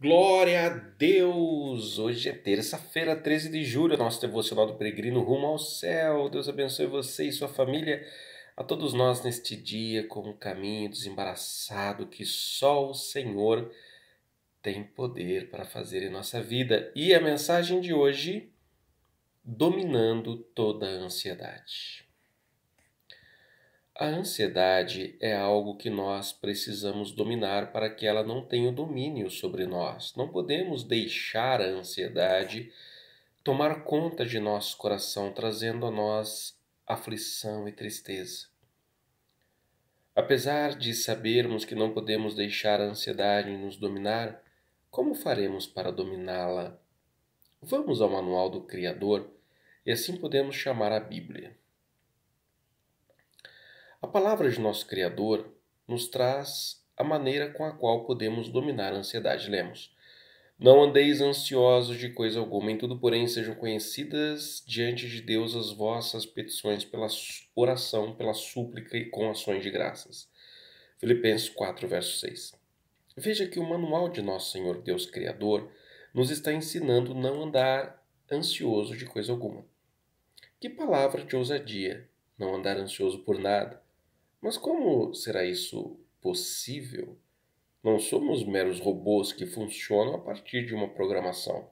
Glória a Deus! Hoje é terça-feira, 13 de julho, nosso devocional do peregrino rumo ao céu. Deus abençoe você e sua família, a todos nós neste dia, com um caminho desembaraçado que só o Senhor tem poder para fazer em nossa vida. E a mensagem de hoje: dominando toda a ansiedade. A ansiedade é algo que nós precisamos dominar para que ela não tenha domínio sobre nós. Não podemos deixar a ansiedade tomar conta de nosso coração, trazendo a nós aflição e tristeza. Apesar de sabermos que não podemos deixar a ansiedade nos dominar, como faremos para dominá-la? Vamos ao manual do Criador e assim podemos chamar a Bíblia. A palavra de nosso Criador nos traz a maneira com a qual podemos dominar a ansiedade. Lemos: Não andeis ansiosos de coisa alguma, em tudo, porém, sejam conhecidas diante de Deus as vossas petições pela oração, pela súplica e com ações de graças. Filipenses 4, verso 6. Veja que o manual de nosso Senhor Deus Criador nos está ensinando não andar ansioso de coisa alguma. Que palavra de ousadia, não andar ansioso por nada. Mas como será isso possível? Não somos meros robôs que funcionam a partir de uma programação.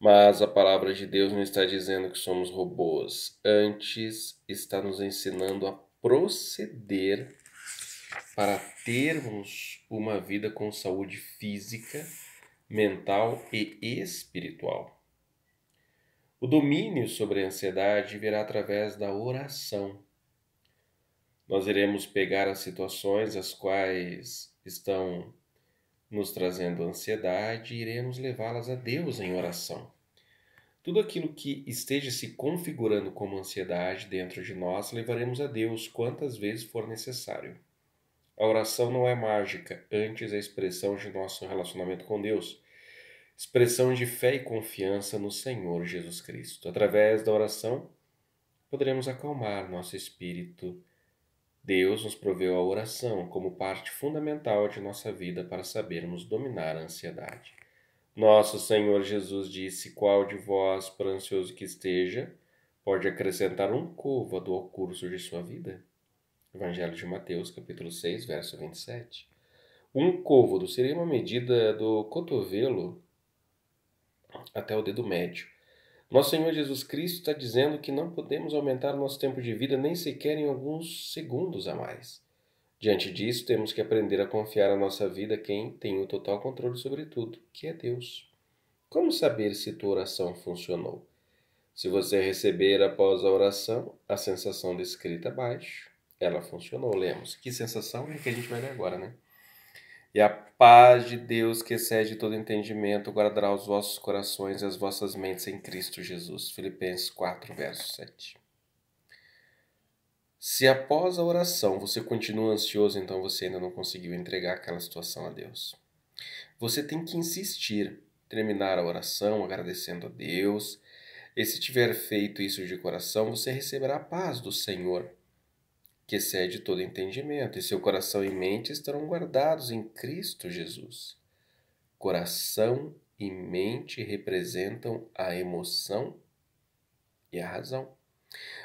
Mas a palavra de Deus não está dizendo que somos robôs, antes está nos ensinando a proceder para termos uma vida com saúde física, mental e espiritual. O domínio sobre a ansiedade virá através da oração. Nós iremos pegar as situações as quais estão nos trazendo ansiedade e iremos levá-las a Deus em oração. Tudo aquilo que esteja se configurando como ansiedade dentro de nós, levaremos a Deus quantas vezes for necessário. A oração não é mágica, antes é expressão de nosso relacionamento com Deus, expressão de fé e confiança no Senhor Jesus Cristo. Através da oração, poderemos acalmar nosso espírito Deus nos proveu a oração como parte fundamental de nossa vida para sabermos dominar a ansiedade. Nosso Senhor Jesus disse: Qual de vós, por ansioso que esteja, pode acrescentar um côvado ao curso de sua vida? Evangelho de Mateus, capítulo 6, verso 27. Um côvado seria uma medida do cotovelo até o dedo médio nosso Senhor Jesus Cristo está dizendo que não podemos aumentar o nosso tempo de vida nem sequer em alguns segundos a mais. Diante disso, temos que aprender a confiar a nossa vida a quem tem o total controle sobre tudo, que é Deus. Como saber se tua oração funcionou? Se você receber após a oração a sensação descrita abaixo, ela funcionou. Lemos. Que sensação é que a gente vai ler agora, né? E a paz de Deus, que excede todo entendimento, guardará os vossos corações e as vossas mentes em Cristo Jesus. Filipenses 4, verso 7. Se após a oração você continua ansioso, então você ainda não conseguiu entregar aquela situação a Deus. Você tem que insistir, terminar a oração agradecendo a Deus. E se tiver feito isso de coração, você receberá a paz do Senhor, que excede todo entendimento, e seu coração e mente estarão guardados em Cristo Jesus. Coração e mente representam a emoção e a razão.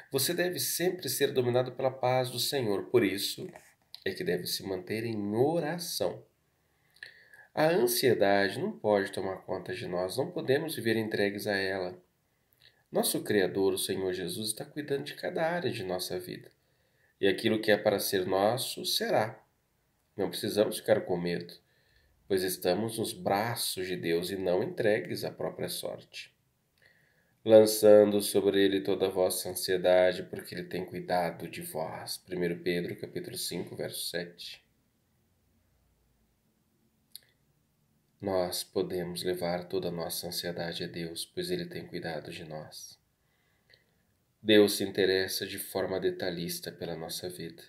Você deve sempre ser dominado pela paz do Senhor, por isso é que deve se manter em oração. A ansiedade não pode tomar conta de nós, não podemos viver entregues a ela. Nosso Criador, o Senhor Jesus, está cuidando de cada área de nossa vida e aquilo que é para ser nosso será. Não precisamos ficar com medo, pois estamos nos braços de Deus e não entregues à própria sorte. Lançando sobre ele toda a vossa ansiedade, porque ele tem cuidado de vós. 1 Pedro capítulo 5, verso 7. Nós podemos levar toda a nossa ansiedade a Deus, pois ele tem cuidado de nós. Deus se interessa de forma detalhista pela nossa vida.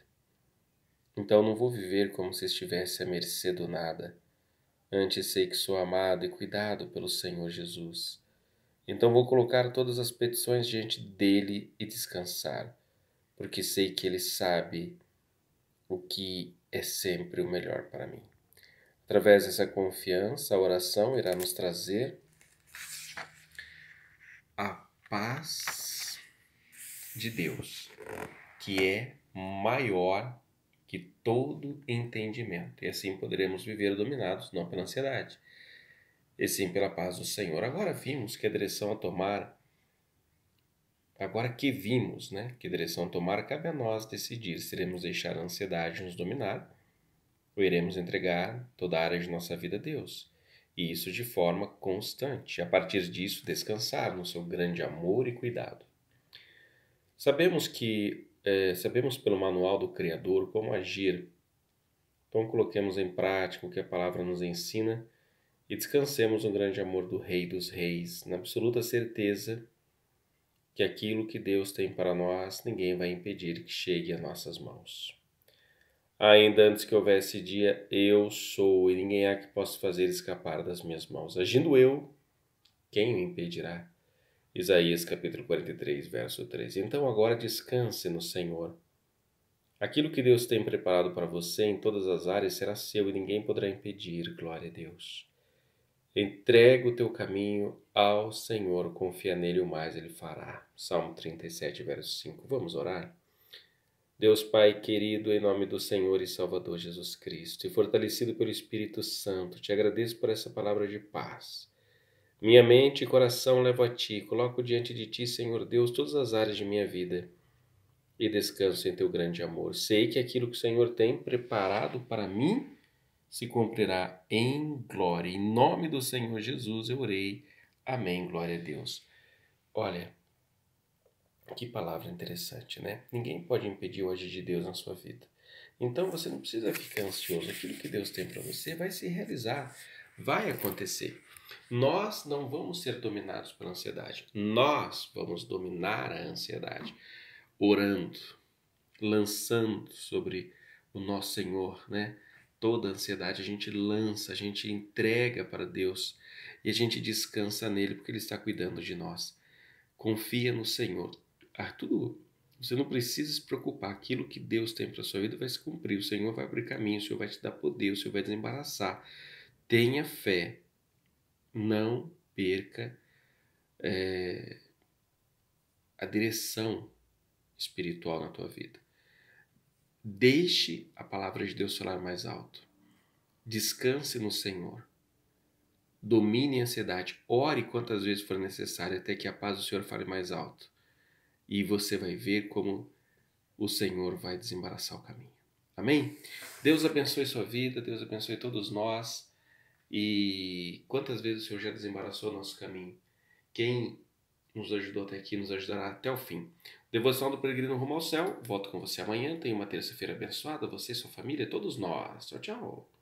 Então não vou viver como se estivesse à mercê do nada. Antes sei que sou amado e cuidado pelo Senhor Jesus. Então vou colocar todas as petições diante dele e descansar, porque sei que ele sabe o que é sempre o melhor para mim. Através dessa confiança, a oração irá nos trazer a paz de Deus, que é maior que todo entendimento. E assim poderemos viver dominados não pela ansiedade, e sim pela paz do Senhor. Agora vimos que a direção a tomar, agora que vimos, né, que a direção a tomar, cabe a nós decidir se iremos deixar a ansiedade nos dominar ou iremos entregar toda a área de nossa vida a Deus. E isso de forma constante. A partir disso, descansar no seu grande amor e cuidado. Sabemos que é, sabemos pelo manual do Criador como agir. Então coloquemos em prática o que a palavra nos ensina e descansemos no grande amor do Rei dos Reis, na absoluta certeza que aquilo que Deus tem para nós ninguém vai impedir que chegue a nossas mãos. Ainda antes que houvesse dia, eu sou, e ninguém há que possa fazer escapar das minhas mãos. Agindo eu, quem me impedirá? Isaías capítulo 43, verso 3. Então agora descanse no Senhor. Aquilo que Deus tem preparado para você em todas as áreas será seu e ninguém poderá impedir. Glória a Deus. Entrega o teu caminho ao Senhor, confia nele, o mais ele fará. Salmo 37, verso 5. Vamos orar? Deus Pai querido, em nome do Senhor e Salvador Jesus Cristo, e fortalecido pelo Espírito Santo, te agradeço por essa palavra de paz. Minha mente e coração levo a ti, coloco diante de ti, Senhor Deus, todas as áreas de minha vida e descanso em teu grande amor. Sei que aquilo que o Senhor tem preparado para mim se cumprirá em glória. Em nome do Senhor Jesus eu orei. Amém. Glória a Deus. Olha, que palavra interessante, né? Ninguém pode impedir hoje de Deus na sua vida. Então você não precisa ficar ansioso. Aquilo que Deus tem para você vai se realizar, vai acontecer. Nós não vamos ser dominados pela ansiedade. Nós vamos dominar a ansiedade orando, lançando sobre o nosso Senhor, né? Toda a ansiedade a gente lança, a gente entrega para Deus e a gente descansa nele porque ele está cuidando de nós. Confia no Senhor. Arthur você não precisa se preocupar, aquilo que Deus tem para sua vida vai se cumprir. O Senhor vai abrir caminho, o Senhor vai te dar poder, o Senhor vai desembaraçar. Tenha fé, não perca é, a direção espiritual na tua vida. Deixe a palavra de Deus falar mais alto. Descanse no Senhor. Domine a ansiedade. Ore quantas vezes for necessário até que a paz do Senhor fale mais alto. E você vai ver como o Senhor vai desembaraçar o caminho. Amém? Deus abençoe sua vida, Deus abençoe todos nós. E quantas vezes o Senhor já desembaraçou o nosso caminho? Quem nos ajudou até aqui nos ajudará até o fim. Devoção do Peregrino Rumo ao Céu. Volto com você amanhã. Tenha uma terça-feira abençoada. Você, sua família, todos nós. Tchau, tchau.